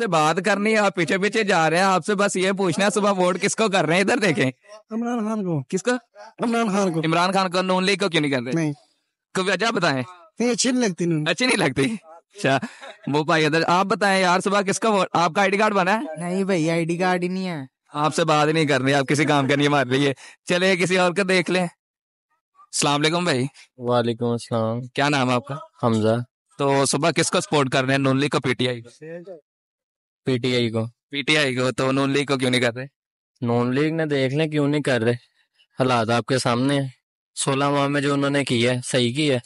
आपसे बात करनी है आप पीछे पीछे जा रहे हैं आपसे बस ये पूछना है सुबह वोट किसको कर रहे हैं इधर देखें इमरान खान को किसको इमरान खान को इमरान खान को नून लीग को क्यों नहीं कर रहे नहीं कभी बताए अच्छी नहीं लगती अच्छी नहीं लगती अच्छा वो भाई इधर आप बताएं यार सुबह किसका वोट आपका आईडी कार्ड बना है नहीं भाई आईडी कार्ड ही नहीं है आपसे बात नहीं करनी आप किसी काम करनी रही है चले किसी और को देख ले सलाम भाई वालेकुम अस्सलाम क्या नाम है आपका हमजा तो सुबह किसको सपोर्ट कर रहे हैं नून को पीटीआई पीटीआई को पीटीआई को तो नून लीग को क्यों नहीं कर रहे नून लीग ने देख लें क्यों नहीं कर रहे हालात आपके सामने है सोलह माह में जो उन्होंने किया है सही किया है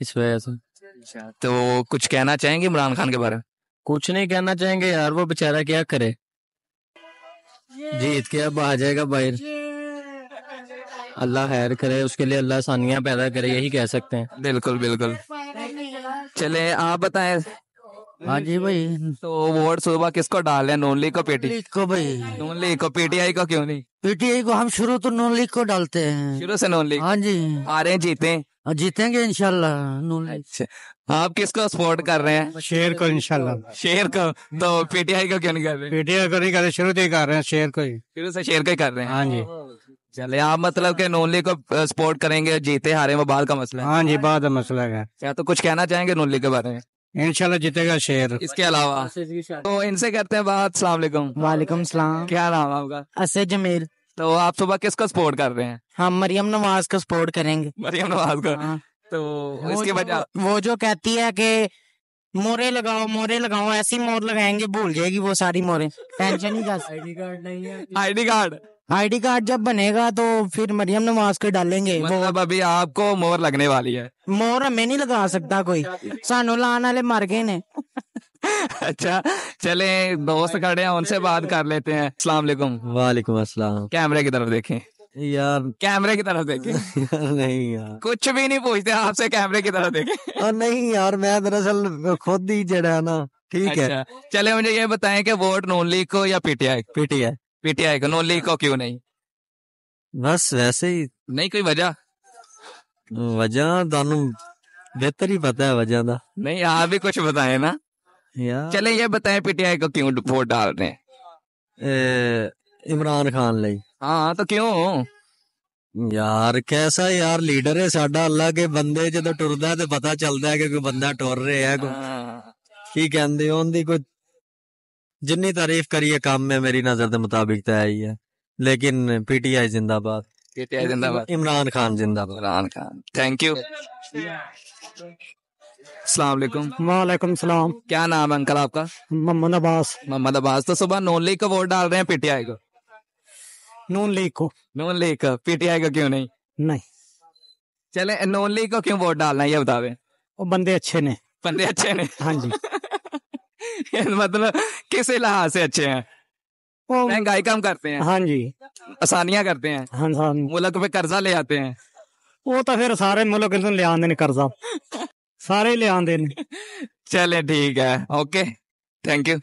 इस वजह से अच्छा, तो कुछ कहना चाहेंगे इमरान खान के बारे में कुछ नहीं कहना चाहेंगे यार वो बेचारा क्या करे जीत के अब आ जाएगा बाहर अल्लाह खैर करे उसके लिए अल्लाह आसानियां पैदा करे यही कह सकते हैं बिल्कुल बिल्कुल चले आप बताएं हाँ जी तो भाई तो वोट सुबह किसको डाल है नॉन लीग को पेटी को भाई नॉन लीग को पीटीआई को क्यों नहीं पीटीआई को हम शुरू तो नॉन लीग को डालते हैं शुरू से नॉन लीग हाँ जी आ रहे हैं जीते हाँ, जीतेंगे इनशाला अच्छा। आप किसको सपोर्ट कर रहे हैं शेर को इनशाला शेर को तो पीटीआई को क्यों नहीं कर रहे पीटीआई को नहीं कर रहे शुरू से ही कर रहे हैं शेर को ही शुरू से शेर को ही कर रहे हैं हाँ जी चले आप मतलब के नोनली को सपोर्ट करेंगे जीते हारे वो बाल का मसला है हाँ जी बाल का मसला है क्या अच्छा, तो कुछ कहना चाहेंगे नोनली के बारे में इंशाल्लाह जीतेगा शेर इसके अलावा तो इनसे करते हैं बात सलाम वालेकुम सलाम क्या नाम आपका असद जमील तो आप सुबह किसका सपोर्ट कर रहे हैं हम मरियम नवाज का सपोर्ट करेंगे मरियम नवाज का हाँ। तो इसके बजाय वो जो कहती है कि मोरे लगाओ मोरे लगाओ ऐसी मोर लगाएंगे भूल जाएगी वो सारी मोरे टेंशन ही आईडी कार्ड नहीं है आईडी कार्ड आईडी कार्ड जब बनेगा तो फिर मरियम नवाज के डालेंगे मतलब अभी आपको मोर लगने वाली है मोर हमें नहीं लगा सकता कोई सानू लाने वाले मर गए ने अच्छा चले दोस्त खड़े हैं उनसे बात कर लेते हैं अस्सलाम वालेकुम वालेकुम अस्सलाम कैमरे की तरफ देखें यार कैमरे की तरफ देखे यार नहीं यार कुछ भी नहीं पूछते आपसे कैमरे की तरफ देखे और नहीं यार मैं दरअसल खुद ही जड़ा ना ठीक है अच्छा, चले मुझे ये बताएं कि वोट नॉन लीग को या पीटीआई पीटीआई पीटीआई को नोली को क्यों नहीं बस वैसे ही नहीं कोई वजह वजह तानू बेहतर ही पता है वजह का नहीं आप हाँ, भी कुछ बताए ना यार चले ये बताएं पीटीआई को क्यों वोट डाल रहे इमरान खान ਲਈ ਹਾਂ ਤਾਂ ਕਿਉਂ ਯਾਰ ਕੈਸਾ ਯਾਰ ਲੀਡਰ ਹੈ ਸਾਡਾ ਅੱਲਾ ਕੇ ਬੰਦੇ ਜਦੋਂ ਟੁਰਦਾ ਤੇ ਪਤਾ ਚੱਲਦਾ ਹੈ ਕਿ ਕੋਈ ਬੰਦਾ ਟੁਰ ਰਿਹਾ ਹੈ ਕੀ ਕਹਿੰਦੇ ਉਹਦੀ ਕੋਈ जितनी तारीफ करी है काम में मेरी नजर के मुताबिक तो आई है लेकिन पीटीआई जिंदाबाद पीटीआई जिंदाबाद इमरान खान जिंदाबाद इमरान खान थैंक यू असलम वालेकुम सलाम क्या नाम है अंकल आपका मोहम्मद अब्बास मोहम्मद अब्बास तो सुबह नून लीग का वोट डाल रहे हैं पीटीआई को नून लीग को नून लीग का पीटीआई को क्यों नहीं नहीं चले नून लीग को क्यों वोट डालना है ये बतावे वो बंदे अच्छे ने बंदे अच्छे ने हाँ जी मतलब किस लिहाज से अच्छे हैं हाँ। महंगाई कम करते हैं हाँ जी आसानियां करते हैं हाँ हाँ मुल्क पे कर्जा ले आते हैं वो तो फिर सारे मुल्क ले आते कर्जा सारे ले आते चले ठीक है ओके थैंक यू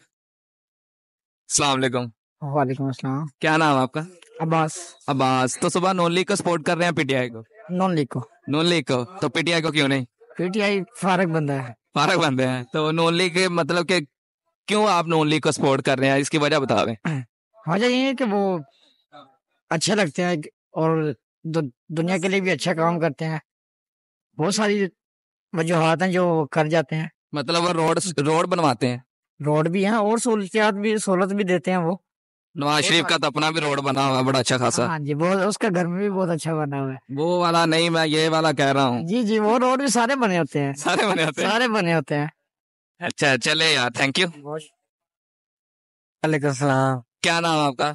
सलाम वालेकुम वालेकुम अस्सलाम क्या नाम आपका अब्बास अब्बास तो सुबह नॉन लीग को सपोर्ट कर रहे हैं पीटीआई को नॉन लीग को नॉन लीग को तो पीटीआई को क्यों नहीं पीटीआई फारक बंदा है फारक बंदे हैं तो नॉन लीग मतलब के क्यों आप नॉन लीग को सपोर्ट कर रहे हैं इसकी वजह बता दें वजह हाँ, ये है कि वो अच्छे लगते हैं और दु, दुनिया के लिए भी अच्छा काम करते हैं बहुत सारी वजूहत हैं जो कर जाते हैं मतलब वो रोड रोड बनवाते हैं रोड भी हैं और सहूलियात भी सहूलत भी देते हैं वो नवाज शरीफ का तो अपना भी रोड बना हुआ है बड़ा अच्छा खासा हाँ जी बहुत उसका घर में भी बहुत अच्छा बना हुआ है वो वाला नहीं मैं ये वाला कह रहा हूँ जी जी वो रोड भी सारे बने होते हैं सारे बने होते हैं सारे बने होते हैं अच्छा चले यार थैंक यू वालेकुम सलाम क्या नाम आपका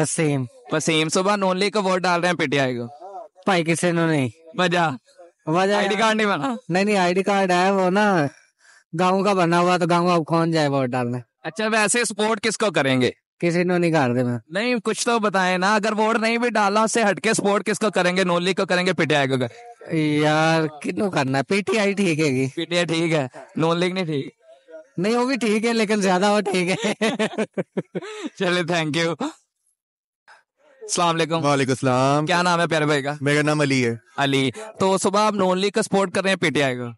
वसीम वसीम सुबह नोनली का वोट डाल रहे हैं पीटीआई को भाई किसी ने नहीं मजा मजा आईडी कार्ड नहीं बना नहीं नहीं आईडी कार्ड है वो ना गांव का बना हुआ तो गांव का कौन जाए वोट डालने अच्छा वैसे सपोर्ट किसको करेंगे किसी ने नहीं कर देना नहीं कुछ तो बताए ना अगर वोट नहीं भी डाला उससे हटके सपोर्ट किसको करेंगे नोली को करेंगे पिटियाई को करेंगे यार किन्नू करना है पीटीआई ठीक है पीटीआई ठीक है नॉन लीग नहीं ठीक नहीं भी ठीक है लेकिन ज्यादा वो ठीक है चले थैंक यू वालेकुम सलाम क्या नाम है प्यारे भाई का मेरा नाम अली है अली तो सुबह आप नॉन लीग का सपोर्ट कर रहे हैं पीटीआई का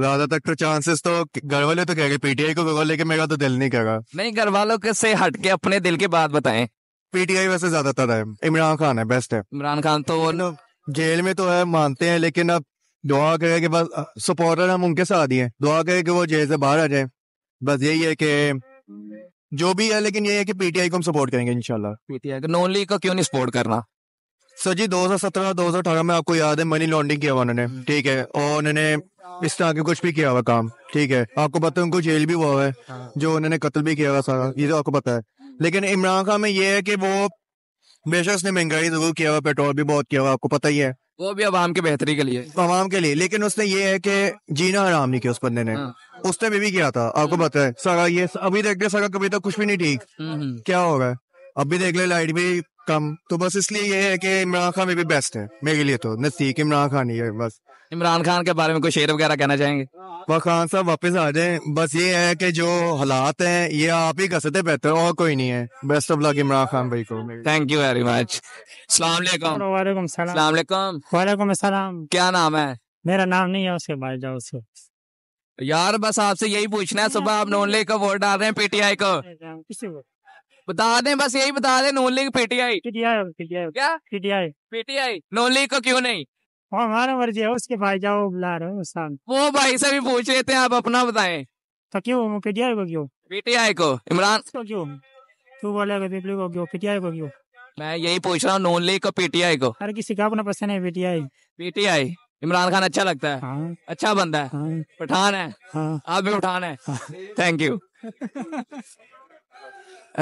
ज्यादातर तो चांसेस तो घर वाले तो कह गए पीटीआई को लेकिन मेरा तो दिल नहीं कह नहीं घर वालों के से हट के अपने दिल की बात बताएं पीटीआई वैसे ज्यादातर है इमरान खान है बेस्ट है इमरान खान तो जेल में तो है मानते हैं लेकिन अब दुआ करे कि बस सपोर्टर हम उनके साथ ही हैं दुआ करे कि वो जेल से बाहर आ जाए बस यही है कि जो भी है लेकिन ये है कि पीटीआई को हम सपोर्ट करेंगे इनशाला पीटीआई का नॉन लीग का क्यों नहीं सपोर्ट करना सर जी हजार अठारह में आपको याद है मनी लॉन्ड्रिंग किया हुआ उन्होंने ठीक है और उन्होंने इस तरह के कुछ भी किया हुआ काम ठीक है आपको पता है उनको जेल भी हुआ है हाँ। जो उन्होंने कत्ल भी किया हुआ सारा ये तो आपको पता है लेकिन इमरान खान में ये है कि वो बेशक उसने महंगाई तो जरूर किया हुआ पेट्रोल भी बहुत किया हुआ आपको पता ही है वो भी आवाम के बेहतरी के लिए आवाम के लिए लेकिन उसने ये है कि जीना आराम नहीं किया उस बंदे ने हाँ। उसने भी, भी किया था आपको हाँ। पता है सगा ये अभी देख ले सगा कभी तक तो कुछ भी नहीं ठीक हम्म, हम्म। क्या होगा अभी देख ले लाइट भी कम तो बस इसलिए ये है कि इमरान खान में भी बेस्ट है मेरे लिए तो नजदीक इमरान खान ही है बस इमरान खान के बारे में कोई शेर वगैरह कहना चाहेंगे खान साहब वापस आ जाए बस ये है कि जो हालात हैं ये आप ही कसते सकते बेहतर और कोई नहीं है best of luck Imran Khan भाई को थैंक यू वेरी मच सलाम सलाम वालेकुम सलाम क्या नाम है मेरा नाम नहीं है उसके भाई जाओ उसके यार बस आपसे यही पूछना है सुबह आप नॉन लीग का वोट डाल रहे हैं पीटीआई को बता दें बस यही बता दें नॉन लीग पीटीआई पीटीआई क्या पीटीआई पीटीआई नॉन लीग को क्यों नहीं और हमारा मर्जी है उसके भाई जाओ बुला रहे हो शाम वो भाई से भी पूछ लेते हैं आप अपना बताए तो क्यों पीटीआई को क्यों पीटीआई को इमरान को क्यों तू बोलेगा पीपली को क्यों पीटीआई को क्यों मैं यही पूछ रहा हूँ नॉन लीग को पीटीआई को हर किसी का अपना पसंद है पीटीआई पीटीआई इमरान खान अच्छा लगता है हाँ। अच्छा बंदा है हाँ। पठान है हाँ। आप भी पठान है थैंक यू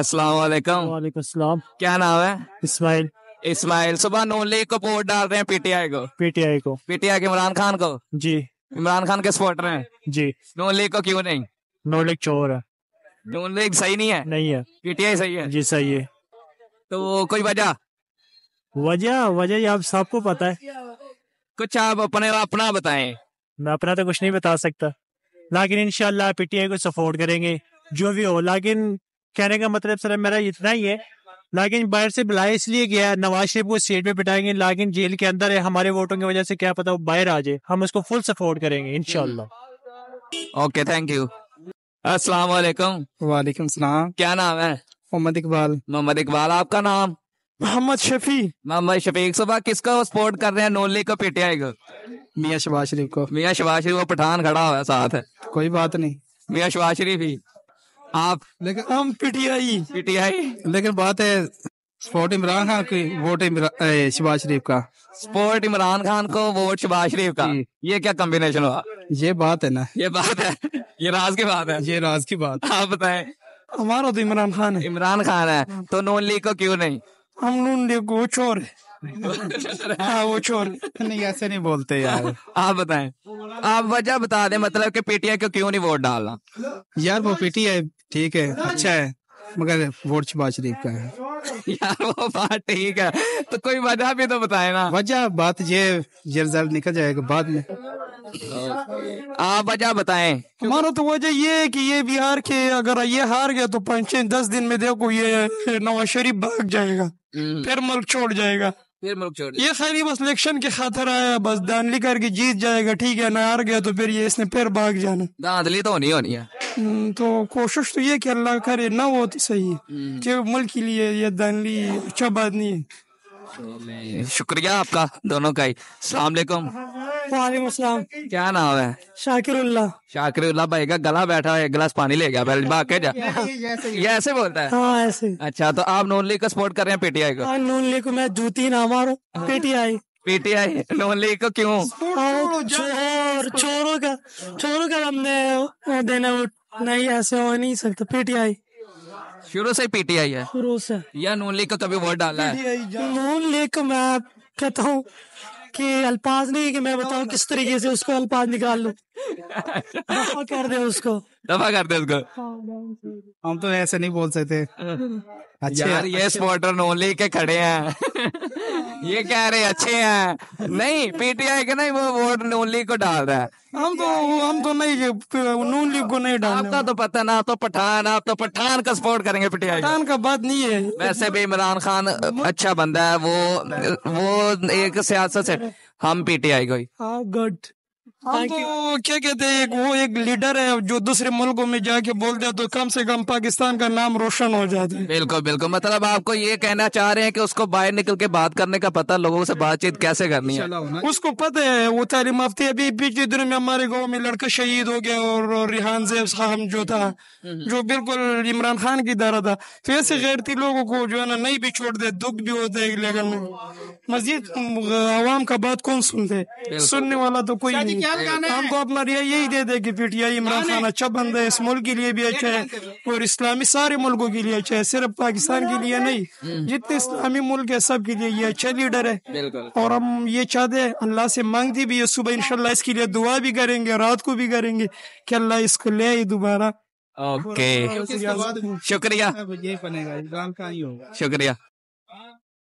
अस्सलाम वालेकुम वालेकुम क्या नाम है इस्माइल इस्माइल सुबह नून लीग को वोट डाल रहे हैं पीटीआई को पीटीआई को पीटीआई के इमरान खान को जी इमरान खान के सपोर्टर हैं जी नून लीग को क्यों नहीं नून लीग चोर है नून लीग सही नहीं है नहीं है पीटीआई सही है जी सही है तो कोई वजह वजह वजह आप सबको पता है कुछ आप अपने अपना बताएं मैं अपना तो कुछ नहीं बता सकता लेकिन इनशाला पीटीआई को सपोर्ट करेंगे जो भी हो लेकिन कहने का मतलब सर मेरा इतना ही है लेकिन बाहर से बुलाया इसलिए गया नवाज शरीफ को स्टेट में बिठाएंगे लाकिन जेल के अंदर है हमारे वोटों की वजह से क्या पता वो बाहर आ जाए हम उसको फुल सपोर्ट करेंगे इनशाला ओके थैंक यू अस्सलाम वालेकुम वालेकुम सलाम क्या नाम है मोहम्मद इकबाल मोहम्मद इकबाल आपका नाम मोहम्मद शफी मोहम्मद शफी सुबह किसका सपोर्ट कर रहे हैं नोली को पीटीआई को मियाँ शबाज शरीफ को मियाँ शबाज शरीफ को पठान खड़ा हुआ है साथ है कोई बात नहीं मियाँ शबाज शरीफ ही आप लेकिन हम पीटीआई पीटीआई लेकिन बात है स्पोर्ट इमरान खान की वोट शिबाज शरीफ का स्पोर्ट इमरान खान को वोट शिबाज शरीफ का ये क्या कॉम्बिनेशन हुआ ये बात है ना ये बात है ये राज की बात है ये राज की बात आप बताएं हमारा तो इमरान खान है इमरान खान है तो नून लीग को क्यों नहीं हम नून लीग को चोर हाँ वो चोर नहीं ऐसे नहीं बोलते यार आप बताएं आप वजह बता दें मतलब कि पीटीआई को क्यों नहीं वोट डालना यार वो पीटीआई ठीक है अच्छा है मगर वोट शबाज शरीफ का है यार वो बात ठीक है तो कोई वजह भी तो बताए ना वजह बात ये ये रिजल्ट निकल जाएगा बाद में आप वजह बताएं मानो तो वजह ये है कि ये बिहार के अगर ये हार गया तो पाँच दस दिन में देखो ये नवाज शरीफ भाग जाएगा हम्म। फिर मुल्क छोड़ जाएगा फिर मुल्क छोड़ ये खाली बस इलेक्शन के खातर आया बस दानली करके जीत जाएगा ठीक है ना हार गया तो फिर ये इसने फिर भाग जाना दांतली तो नहीं होनी है हम्म, तो कोशिश तो ये कि अल्लाह करे ना वो तो सही कि हम्म। मुल्क के लिए ये ली अच्छा बात नहीं है शुक्रिया आपका दोनों का ही सलामकुम वालेकुम क्या नाम है शाकिरुल्ला शाकिरुल्ला भाई का गला बैठा है एक गिलास पानी ले गया पहले जा ये ऐसे बोलता है हाँ ऐसे अच्छा तो आप नॉन लीग का सपोर्ट कर रहे हैं पीटीआई को हाँ, नॉन लीग को मैं जूती ना मारू पीटीआई पीटीआई नॉन लीग को क्यों हाँ, चोरों का चोरों का हमने देना नहीं ऐसे हो नहीं सकता पीटीआई शुरू से पीटीआई है शुरू से या नून लीग का कभी वोट डाला है नून लीग को मैं कहता हूँ कि अल्पाज नहीं कि मैं बताऊँ किस तरीके से उसको अल्पाज निकाल लू कर दे उसको दफा कर दे उसको हम तो ऐसे नहीं बोल सकते अच्छा यार ये स्पॉटर नून लीग के खड़े हैं ये कह रहे अच्छे हैं नहीं पीटीआई के नहीं वो वोट नून लीग को डाल रहा है हम तो हम तो नहीं नून लीग को नहीं डाल आपका तो पता ना तो पठान आप तो पठान का सपोर्ट करेंगे पीटीआई पठान का बात नहीं है वैसे भी इमरान खान अच्छा बंदा है वो वो एक सियासत से हम पीटीआई को ही गुड हाँ, हम हाँ हाँ, तो क्या कहते हैं वो एक लीडर है जो दूसरे मुल्कों में जाके बोलते हैं तो कम से कम पाकिस्तान का नाम रोशन हो जाता है बिल्कुल बिल्कुल मतलब आपको ये कहना चाह रहे हैं कि उसको बाहर निकल के बात करने का पता लोगों से बातचीत कैसे करनी है उसको पता है वो तालीम आफ्ती अभी पिछले दिनों में हमारे गाँव में लड़का शहीद हो गया और रिहान जैब खान जो था हम्म। जो बिल्कुल इमरान खान की दारा था तो ऐसे गैरती लोगों को जो है ना नहीं भी छोड़ दे दुख भी होता है लेकिन मजीद आवाम का बात कौन सुनते सुनने वाला तो कोई नहीं हमको अपना रिया यही दे दे कि पीटीआई इमरान खान अच्छा बंदा है इस मुल्क के लिए भी अच्छा है और इस्लामी सारे मुल्कों के लिए अच्छा है सिर्फ पाकिस्तान के लिए नहीं जितने इस्लामी मुल्क है सब के लिए ये अच्छा लीडर है और हम ये चाहते हैं अल्लाह से मांगती भी है सुबह इनशाला इसके लिए दुआ भी करेंगे रात को भी करेंगे कि अल्लाह इसको ले आई दोबारा ओके शुक्रिया शुक्रिया